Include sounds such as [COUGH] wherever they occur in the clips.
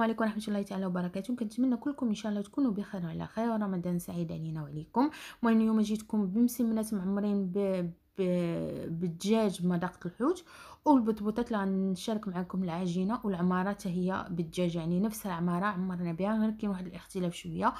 السلام عليكم ورحمه الله تعالى وبركاته كنتمنى كلكم ان شاء الله تكونوا بخير وعلى خير ورمضان سعيد علينا وعليكم المهم اليوم جيتكم بمسمنات معمرين ب... بالدجاج بمذاقة الحوت والبطبوطات اللي غنشارك معكم العجينه والعماره حتى هي بالدجاج يعني نفس العماره عمرنا بها غير كاين واحد الاختلاف شويه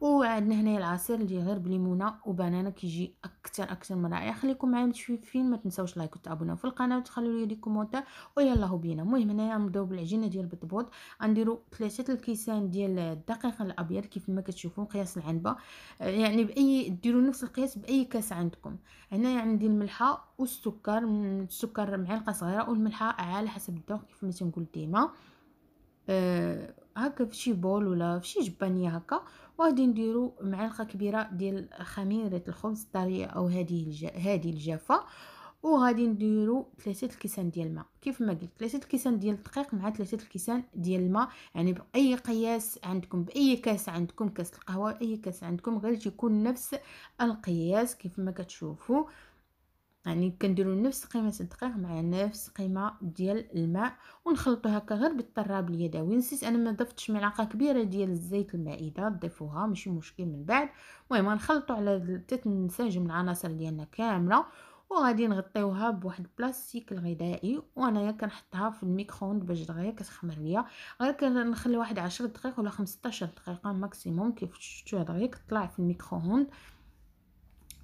وعندنا هنايا العصير اللي غير بليمونه وبنانا كيجي اكثر اكثر من رائع خليكم معايا متشوفين ما تنساوش لايك وتابونا في القناه وتخلوا لي لي كومونتير ويلا هو بينا المهم هنايا نبداو بالعجينه ديال البطبوط غنديروا ثلاثه الكيسان ديال الدقيق الابيض كيف ما كتشوفوا قياس العنبه يعني باي ديروا نفس القياس باي كاس عندكم هنايا عندي الملحه والسكر السكر معلقه صغيره والملحه على حسب الذوق كيف ما تنقول ديما أه هكا في شي بول ولا في شي جبانيه هكا وغادي نديرو معلقه كبيره ديال خميره الخبز الطريه او هذه هذه الجافه وغادي نديرو ثلاثه الكيسان ديال الماء كيف ما قلت ثلاثه الكيسان ديال الدقيق مع ثلاثه الكيسان ديال الماء يعني باي قياس عندكم باي كاس عندكم كاس القهوه اي كاس عندكم غير تيكون نفس القياس كيف ما كتشوفوا يعني كنديروا نفس قيمه الدقيق مع نفس قيمه ديال الماء ونخلطوا هكا غير بالطراب اليدوي نسيت انا ما ضفتش ملعقه كبيره ديال الزيت المائده ضيفوها ماشي مشكل من بعد المهم غنخلطوا على تتنسجم العناصر ديالنا كامله وغادي نغطيوها بواحد البلاستيك الغذائي وانايا كنحطها في الميكرووند باش دغيا كتخمر ليا غير كنخلي واحد 10 دقائق ولا 15 دقيقه ماكسيموم كيف شفتوا دغيا كطلع في الميكرووند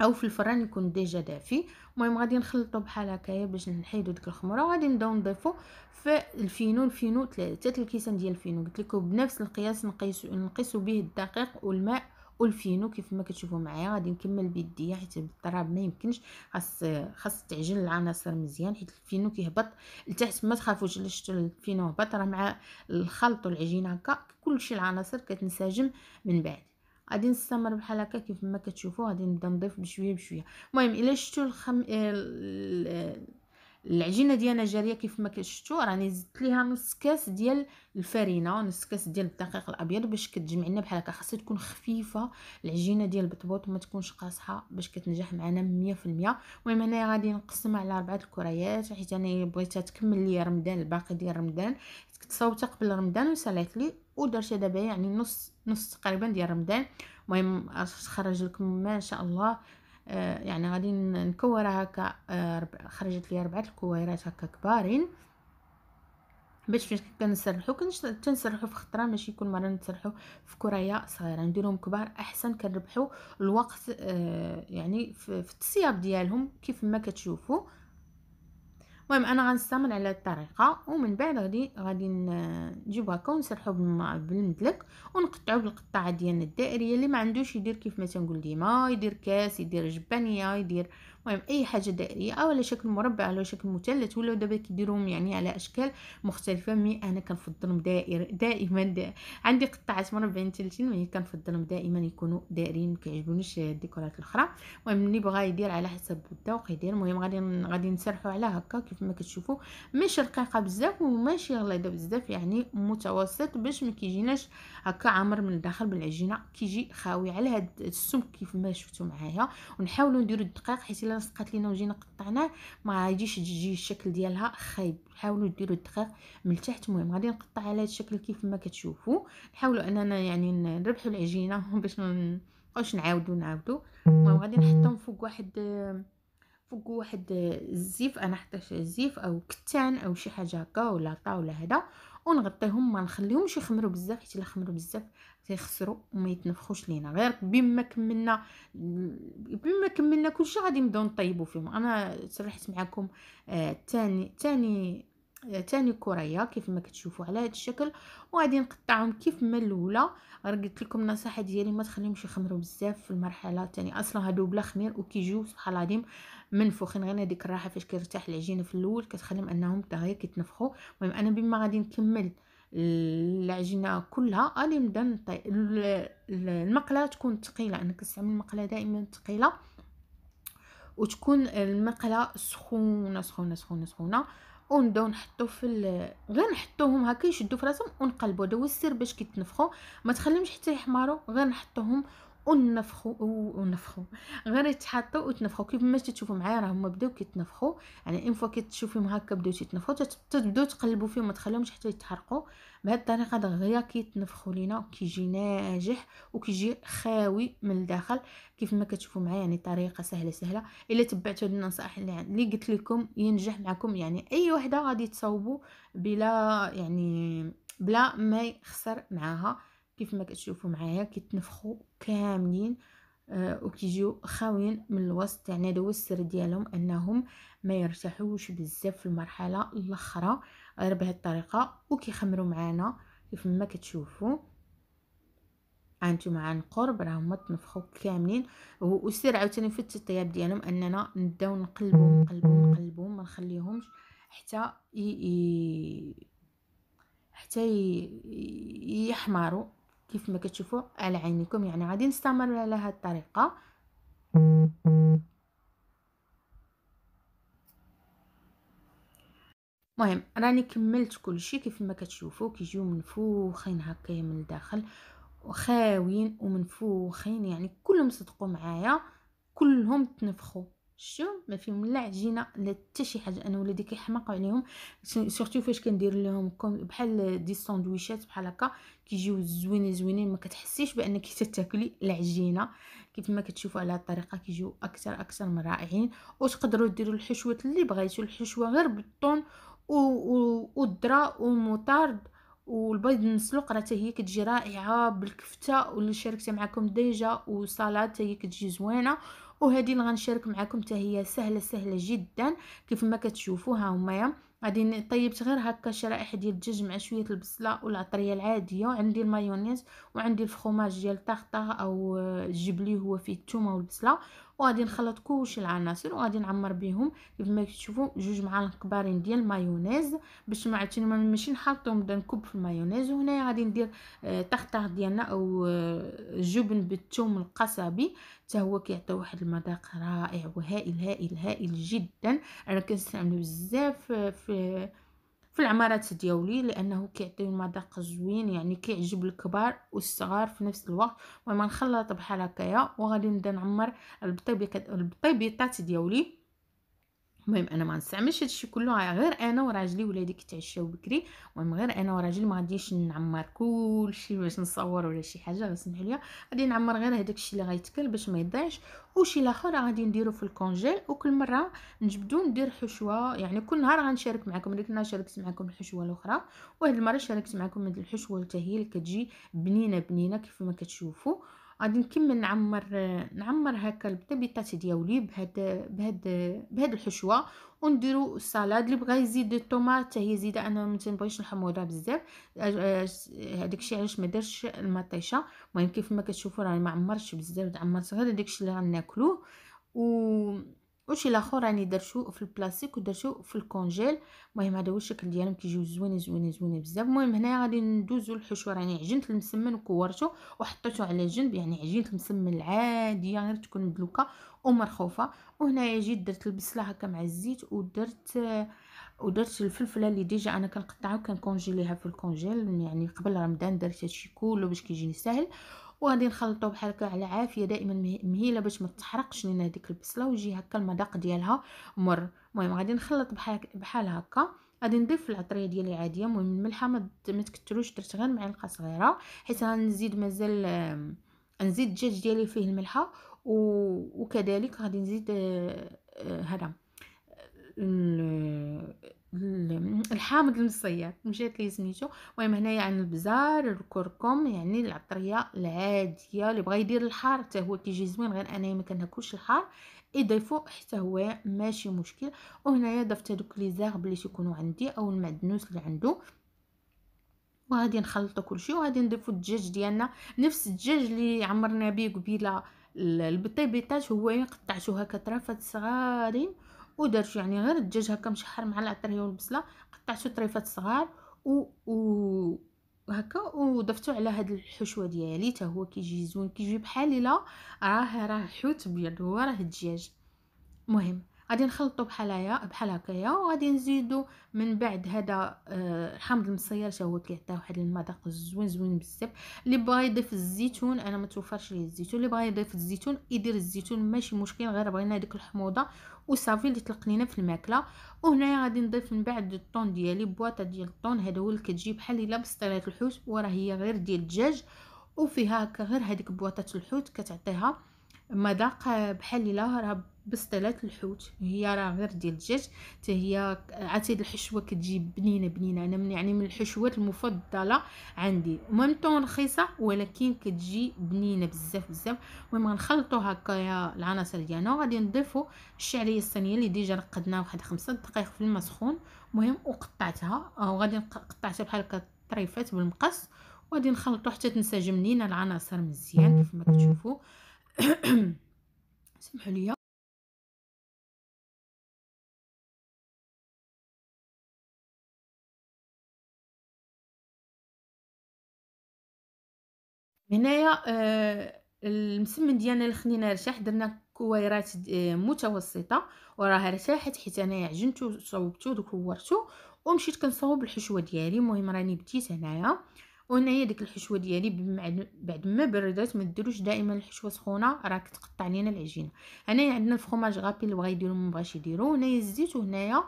او في الفران يكون ديجا دافي المهم غادي نخلطو بحال هكايا باش نحيدو ديك الخمره وغادي نبداو نضيفو في الفينو الفينو ثلاثه الكيسان ديال الفينو قلت لكم بنفس القياس نقيسو نقيسو به الدقيق والماء والفينو كيف ما كتشوفوا معايا غادي نكمل بيديا حيت بالضراب ما يمكنش خاص خاص تعجن العناصر مزيان حيت الفينو كيهبط لتحت ما تخافوش الا شفتوا الفينو هبط راه مع الخلط والعجينه هكا كلشي العناصر كتنسجم من بعد غادي نستمر بحال هكا كيف ما كتشوفوا غادي نبدا نضيف بشويه بشويه المهم الا شفتوا الخم العجينه ديالنا جاريه كيف ما كتشفتوا راني زدت ليها نص كاس ديال الفرينه ونص كاس ديال الدقيق الابيض باش كتجمع لنا بحال هكا خاصها تكون خفيفه العجينه ديال البطبوط وما تكونش قاصحه باش كتنجح معنا 100% المهم هنايا غادي نقسمها على اربعه الكريات حيت انا بغيتها تكمل لي رمضان الباقي ديال رمضان كنت صوبت قبل رمضان وصليت لي ودرت دابا يعني نص نص تقريبا ديال رمضان المهم خرج لكم ما ان شاء الله آه، يعني غادي نكورها هكا آه، خرجت لي ربعه الكويرات هكا كبارين باش فاش كنسرحو كنسرحو في خطره ماشي كل مره نسرحو في كرايه صغيره نديرهم كبار احسن كنربحو الوقت آه، يعني في, في التصياب ديالهم كيف ما كتشوفوا المهم انا غنستمر على الطريقه ومن بعد غادي غادي نجيب هكا ونسرحو بالمدلك ونقطعو بالقطاعه ديالنا الدائريه اللي ما عندوش يدير كيف ما تنقول ديما يدير كاس يدير جبانيه يدير المهم اي حاجه دائريه او على شكل مربع على شكل مثلث ولا دابا كيديروهم يعني على اشكال مختلفه مي انا كنفضلهم دائر دائما دائر. عندي قطعات مربعين ثلاثين مي كنفضلهم دائما يكونوا دائرين كيعجبونيش الديكورات الاخرى المهم اللي بغا يدير على حسب الذوق يدير المهم غادي غادي نسرحوا على هكا كيف كما كتشوفوا ماشي رقيقه بزاف وماشي غليظه بزاف يعني متوسط باش ما كيجيناش هكا عامر من الداخل بالعجينه كيجي خاوي على هاد السمك كيف ما شفتوا معايا ونحاولوا نديروا الدقيق حيت الا لصقات لينا وجينا قطعناه ما غاديش تجي الشكل ديالها خايب حاولوا ديروا الدقيق من التحت المهم غادي نقطع على هاد الشكل كيف ما كتشوفوا نحاولوا اننا يعني نربحوا العجينه [LAUGHS] باش واش نعاودو نعاودو المهم غادي نحطهم فوق واحد فوق واحد الزيف انا حطيت الزيف او كتان او شي حاجه هكا ولا طاوله هذا ونغطيهم ما نخليهمش يخمروا بزاف حيت الا خمروا بزاف تيخسروا وما يتنفخوش لينا غير بما كملنا بما كملنا كلشي غادي نبداو نطيبوا فيهم انا سرحت معكم آه تاني تاني ثاني كريه كيف ما كتشوفوا على هذا الشكل وغادي نقطعهم كيف ما الاولى غير قلت لكم النصيحه ديالي ما تخليهمش يخمروا بزاف في المرحله الثانيه اصلا هادو بلا خمير وكيجيو سبحان الله العظيم منفوخين غير هذيك الراحه فاش كيرتاح العجينه في الاول كتخليهم انهم دغيا كيتنفخوا المهم انا بما غادي نكمل العجينه كلها غادي نبدا نطي المقله تكون ثقيله انا كنستعمل المقله دائما ثقيله وتكون المقله سخونه سخونه سخونه سخونه ونبداو نحطو في غير نحطوهم هكا يشدو في راسهم ونقلبو دو هو السر باش كيتنفخو ما تخليهمش حتى يحمروا غير نحطوهم ونفخوا ونفخوا غير يتحطوا وتنفخوا كيف ما تشوفوا معايا راه هما بداو كيتنفخوا يعني ان فوا كتشوفيهم هكا بداو تيتنفخو تبداو تقلبوا فيهم ما تخليهمش حتى يتحرقوا بهذه الطريقه دغيا كيتنفخوا لينا كيجي ناجح وكيجي خاوي من الداخل كيف ما كتشوفوا معايا يعني طريقه سهله سهله الا تبعتوا النصائح اللي قلت لكم ينجح معكم يعني اي وحده غادي تصاوبوا بلا يعني بلا ما يخسر معاها كيف ما كتشوفوا معايا كيتنفخوا كاملين آه وكيجيو خاويين من الوسط يعني هذا هو السر ديالهم انهم ما يرتاحوش بزاف في المرحله الاخرى غير بهذه الطريقه وكيخمروا معانا كيف ما كتشوفوا هانتوما عن قرب راهم تنفخوا كاملين وسر عاوتاني في التطياب ديالهم اننا نبداو نقلبو نقلبو نقلبو ما نخليهمش حتى ي... ي... حتى ي... يحمروا كيف ما كتشوفوا على عينيكم يعني غادي نستمر على هذه الطريقه مهم راني كملت كلشي كيف ما كتشوفوا كيجيو منفوخين هكايا من الداخل وخاوين ومنفوخين يعني كلهم صدقوا معايا كلهم تنفخوا شو ما فيهم لا عجينه لا حتى شي حاجه انا ولادي كيحماقوا عليهم سورتو فاش كندير لهم بحال دي ساندويشات بحال هكا كيجيو زوينين زوينين ما كتحسيش بانك [LAUGHS] تاكلي العجينه كيف ما كتشوفوا على الطريقه كيجيو اكثر اكثر من رائعين وتقدروا ديروا الحشوات اللي بغيتو الحشوه غير بالطون والذره والمطارد والبيض المسلوق راه هي كتجي رائعه بالكفته واللي شاركت معكم ديجا وسلطه هي كتجي زوينه وهذه اللي غنشارك معكم حتى هي سهله سهله جدا كيف ما كتشوفوا ها هما غادي طيبت غير هكا شرائح ديال الدجاج مع شويه البصله والعطريه العاديه عندي المايونيز وعندي الفخوماج ديال طارطار او الجبلي هو فيه الثومه والبصله وغادي نخلط كلشي العناصر وغادي نعمر بهم كيف ما كتشوفوا جوج معالق كبارين ديال المايونيز باش ما عرفتي ماشي نحطهم بدا نكب في المايونيز وهنايا غادي ندير آه، طخطخ ديالنا او آه، جبن بالثوم القصبي حتى هو كيعطي واحد المذاق رائع وهائل هائل هائل جدا انا كنستعملو بزاف في في العمارات ديالي لانه كيعطي مذاق زوين يعني كيعجب الكبار والصغار في نفس الوقت وما نخلط بحال هكايا وغادي نبدا نعمر البطيبيطات ديالي المهم انا ما نستعملش هادشي كله غير انا وراجلي ولادي كيتعشاو بكري المهم غير انا وراجلي ما غاديش نعمر كلشي باش نصور ولا شي حاجه سمحوا ليا غادي نعمر غير هداك الشيء اللي غيتكل باش ما يضيعش وشي لاخر غادي نديرو في الكونجيل وكل مره نجبدو ندير حشوه يعني كل نهار غنشارك معكم ديك النهار شاركت معكم الحشوه الاخرى وهاد المره شاركت معكم هاد الحشوه حتى هي اللي كتجي بنينه بنينه كيف ما كتشوفوا غادي نكمل نعمر نعمر هكا البتابيطات ديالي بهاد بهاد بهاد الحشوه ونديرو السلطه اللي بغى يزيد الطوماط حتى هي زيده انا ما تنبغيش الحموضه بزاف هذاك الشيء علاش ما درتش المطيشه المهم كيف ما كتشوفوا راني ما عمرتش بزاف عمرت غير داك الشيء اللي غناكلوه و وشي لاخر راني درتو في البلاستيك ودرتو في الكونجيل المهم هذا هو الشكل ديالهم كيجيو زوينين زوينين زوينين بزاف المهم هنايا غادي ندوزو الحشوه راني عجنت المسمن وكورته وحطيته على جنب يعني عجينه المسمن العاديه غير تكون مدلوكه ومرخوفه وهنايا جيت درت البصله هكا مع الزيت ودرت ودرت الفلفله اللي ديجا انا كنقطعها وكنكونجيليها في الكونجيل يعني قبل رمضان درت هادشي كله باش كيجيني ساهل وغادي نخلطو بحال هكا على عافيه دائما مهيله باش ما تحرقش لينا هذيك البصله ويجي هكا المذاق ديالها مر المهم غادي نخلط بحال بحال هكا غادي نضيف العطريه ديالي عاديه المهم الملحه ما تكثروش درت غير معلقه صغيره حيت غنزيد مازال نزيد الدجاج ديالي فيه الملحه و... وكذلك غادي نزيد آه، آه، هذا آه، الحامض المصير مشات لي سميتو المهم هنايا عن البزار الكركم يعني العطريه العاديه اللي بغا يدير الحار حتى هو كيجي زوين غير انايا ما كناكلش الحار يضيفو حتى هو ماشي مشكل وهنايا ضفت هذوك لي زيرب اللي تيكونوا عندي او المعدنوس اللي عنده وغادي نخلطو كلشي وغادي نضيفو الدجاج ديالنا نفس الدجاج اللي عمرنا به قبيله البطيبيطات هو قطعته هكا طرفات صغارين ودرتو يعني غير الدجاج هكا مشحر مع العطريه والبصله قطعتو طريفات صغار و, و... هكا وضفتو على هاد الحشوه ديالي حتى هو كيجي زوين كيجي بحال الا راه راه حوت ابيض هو راه الدجاج مهم غادي نخلطو بحال هيا بحال هكايا وغادي نزيدو من بعد هذا آه، الحامض المصير هو كيعطي واحد المذاق زوين زوين بزاف اللي بغى يضيف الزيتون انا ما توفرش ليه الزيتون اللي بغى يضيف الزيتون يدير الزيتون ماشي مشكل غير بغينا هذيك الحموضه وصافي اللي طلق لينا في الماكله وهنايا غادي نضيف من بعد الطون ديالي بواطه ديال الطون هذا هو اللي كتجي بحال الا بسطيله الحوت وراه هي غير ديال الدجاج وفيها هكا غير هذيك بواطه الحوت كتعطيها مذاق داق بحال الا راه بسطيلات الحوت هي راه غير ديال الدجاج حتى هي عاد الحشوه كتجي بنينه بنينه انا من يعني من الحشوات المفضله عندي وميم طون رخيصه ولكن كتجي بنينه بزاف بزاف المهم غنخلطو هكايا العناصر ديالنا وغادي نضيفو الشعريه الصينيه اللي ديجا رقدناها واحد خمسة دقائق في الماء سخون المهم وقطعتها وغادي قطعتها بحال هكا طريفات بالمقص وغادي نخلطو حتى تنسجم لينا العناصر مزيان كيف ما كتشوفوا [COUGHS] سمحوا لي هنايا آه المسمن ديالنا اللي خلينا رشاح درنا كويرات آه، متوسطه وراها رشاحت حيت انايا عجنتو صوبته دكورته ومشيت كنصوب الحشوه ديالي المهم راني بديت هنايا وهنايا ديك الحشوه ديالي بعد ما بردات ما ديروش دائما الحشوه سخونه راه كتقطع لينا العجينه هنايا عندنا الفرماج غابي اللي بغا يديرو ما بغاش يديرو هنايا الزيت وهنايا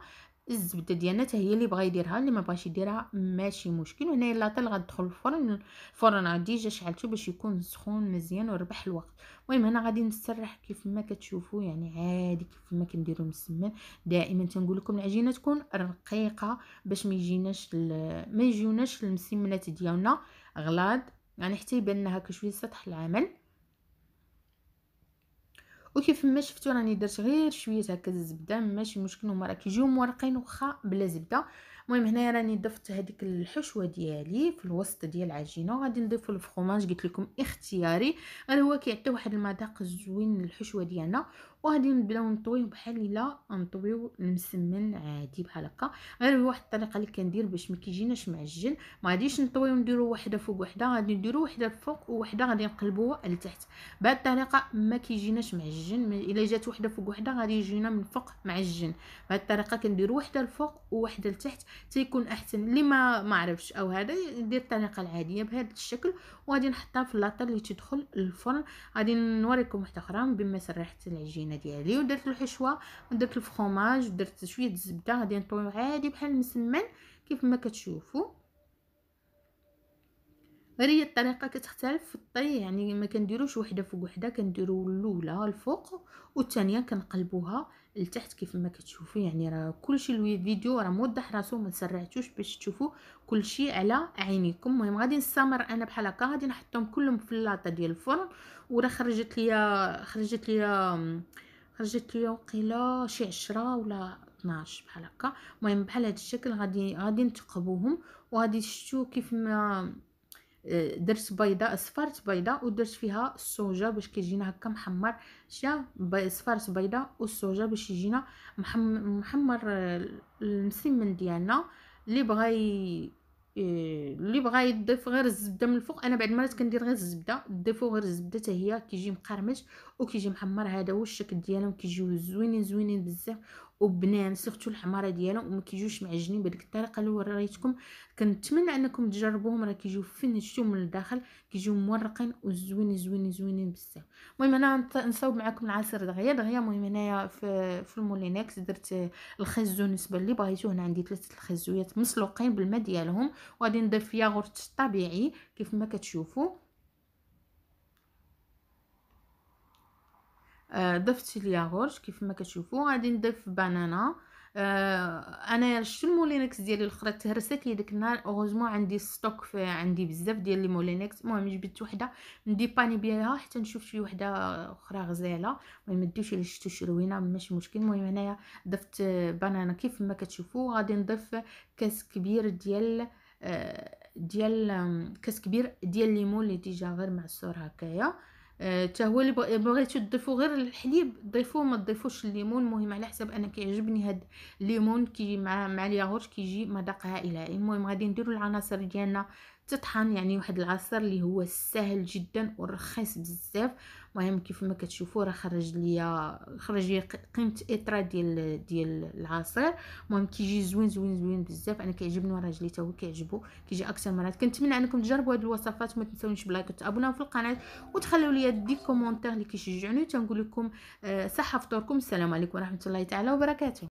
الزبده ديالنا حتى هي اللي بغا يديرها اللي ما بغاش يديرها ماشي مشكل وهنايا لاطيل غتدخل الفرن الفرن ديجا شعلته باش يكون سخون مزيان وربح الوقت المهم هنا غادي نسرح كيف ما كتشوفوا يعني عادي كيف ما كنديروا السمان دائما تنقول لكم العجينه تكون رقيقه باش ما يجيناش ما يجيوناش المسمنات ديالنا غلاض يعني حتى يبان لنا هكا شويه سطح العمل وكيف ما شفتوا راني درت غير شويه هكا الزبده ماشي مشكل هما راه كيجيو مورقين وخا بلا زبده المهم هنايا راني ضفت هذيك الحشوه ديالي في الوسط ديال العجينه وغادي نضيف الفرماج قلت لكم اختياري غير هو كيعطي واحد المذاق زوين للحشوه ديالنا وغادي نبداو نطويو بحال الا نطويو المسمن عادي بحال هكا غير بواحد الطريقه اللي كندير باش ما كيجيناش معجن ما غاديش نطويو نديرو وحده فوق وحده غادي نديرو وحده فوق وحده غادي نقلبوها لتحت بهاد الطريقه ما كيجيناش معجن الا جات وحده فوق وحده غادي يجينا من فوق معجن بهاد الطريقه كنديرو وحده الفوق وحده لتحت تيكون احسن اللي ما ما عرفش او هذا يدير الطريقه العاديه بهذا الشكل وغادي نحطها في لاطه اللي تدخل الفرن غادي نوريكم وحده اخرى بما سرحت العجينه الطحينه ديالي ودرت الحشوه ودرت الفخوماج ودرت شويه د الزبده غادي نطويو عادي بحال المسمن كيف ما كتشوفوا غير هي الطريقه كتختلف في الطي يعني ما كنديروش وحده فوق وحده كنديرو الاولى الفوق والثانيه كنقلبوها لتحت كيف ما كتشوفوا يعني راه كلشي الفيديو راه موضح راسو ما سرعتوش باش تشوفوا كلشي على عينيكم المهم غادي نستمر انا بحال هكا غادي نحطهم كلهم في اللاطه ديال الفرن وراه خرجت ليا خرجت ليا خرجت ليا وقيله شي عشرة ولا 12 بحال هكا المهم بحال هذا الشكل غادي غادي نتقبوهم وغادي تشوفوا كيف ما درت بيضه صفرت بيضه ودرت فيها الصوجه باش كيجينا هكا محمر شا صفرت بيضه والصوجه باش يجينا محمر المسمن ديالنا اللي بغا اللي إيه، بغا يضيف غير الزبده من الفوق انا بعد مرات كندير غير الزبده ضيفوا غير الزبده حتى هي كيجي مقرمش وكيجي محمر هذا هو الشكل ديالهم كيجيو زوينين زوينين بزاف وبنان سيرتو الحماره ديالهم وما كيجوش معجنين بهذيك الطريقه اللي وريتكم كنتمنى انكم تجربوهم راه كيجيو فن شتو من الداخل كيجيو مورقين وزوينين زوينين زوينين بزاف المهم انا نصاوب معكم العصير دغيا دغيا المهم هنايا في, في المولينكس درت الخزو بالنسبه اللي بغيتو هنا عندي ثلاثه الخزويات مسلوقين بالماء ديالهم وغادي نضيف ياغورت طبيعي كيف ما كتشوفوا آه، ضفت الياغورت كيف ما كتشوفوا غادي نضيف بنانا آه انا شفت المولينكس ديالي الاخرى تهرست لي داك النهار اوغوزمون عندي ستوك في عندي بزاف ديال لي مولينكس المهم جبت وحده باني بها حتى نشوف شي وحده اخرى غزاله المهم دوش الا شتو شروينه ماشي مشكل المهم هنايا ضفت بنانا كيف ما كتشوفوا غادي نضيف كاس كبير ديال آه ديال كاس كبير ديال ليمون اللي ديجا غير معصور هكايا حتى هو اللي بغيتو تضيفو غير الحليب ضيفوه ما تضيفوش الليمون المهم على حسب انا كيعجبني هاد الليمون كي مع مع الياغورت كيجي مذاق عائلي المهم غادي نديرو العناصر ديالنا تطحن يعني واحد العصير اللي هو سهل جدا ورخيص بزاف المهم كيف ما كتشوفوا راه خرج ليا خرج ليا قيمه اطره ديال ديال العصير المهم كيجي زوين زوين زوين بزاف انا كيعجبني راجلي حتى هو كيعجبو كيجي اكثر مرات كنتمنى انكم تجربوا هذه الوصفات وما تنساونيش بلايك وتابوناو في القناه وتخليو ليا دي كومونتير اللي كيشجعوني تنقول لكم آه، صحه فطوركم السلام عليكم ورحمه الله تعالى وبركاته